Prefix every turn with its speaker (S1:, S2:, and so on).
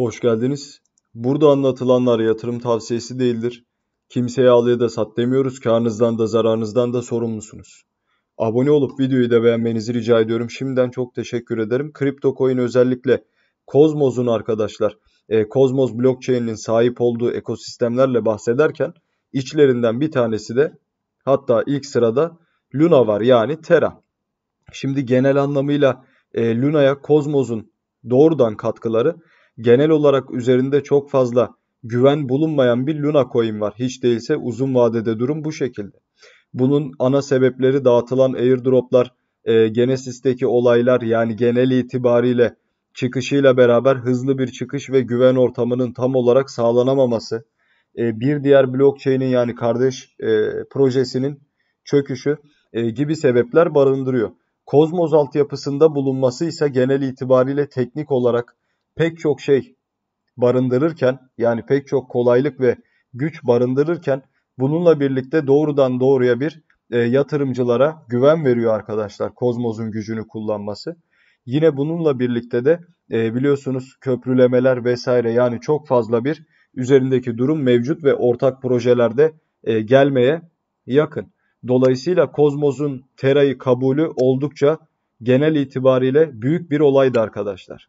S1: Hoş geldiniz. Burada anlatılanlar yatırım tavsiyesi değildir. Kimseye al ya da sat demiyoruz. Karnınızdan da zararınızdan da sorumlusunuz. Abone olup videoyu da beğenmenizi rica ediyorum. Şimdiden çok teşekkür ederim. Kripto coin özellikle Cosmos'un arkadaşlar, Cosmos e, Kozmos blockchain'in sahip olduğu ekosistemlerle bahsederken içlerinden bir tanesi de hatta ilk sırada Luna var yani Terra. Şimdi genel anlamıyla e, Luna'ya Cosmos'un doğrudan katkıları genel olarak üzerinde çok fazla güven bulunmayan bir Luna coin var. Hiç değilse uzun vadede durum bu şekilde. Bunun ana sebepleri dağıtılan airdroplar, e, Genesis'teki olaylar yani genel itibariyle çıkışıyla beraber hızlı bir çıkış ve güven ortamının tam olarak sağlanamaması. E, bir diğer blockchain'in yani kardeş e, projesinin çöküşü e, gibi sebepler barındırıyor. Kozmos altyapısında bulunması ise genel itibariyle teknik olarak pek çok şey barındırırken yani pek çok kolaylık ve güç barındırırken bununla birlikte doğrudan doğruya bir e, yatırımcılara güven veriyor arkadaşlar Kozmos'un gücünü kullanması. Yine bununla birlikte de e, biliyorsunuz köprülemeler vesaire yani çok fazla bir üzerindeki durum mevcut ve ortak projelerde e, gelmeye yakın. Dolayısıyla Kozmos'un Tera'yı kabulü oldukça genel itibariyle büyük bir olaydı arkadaşlar.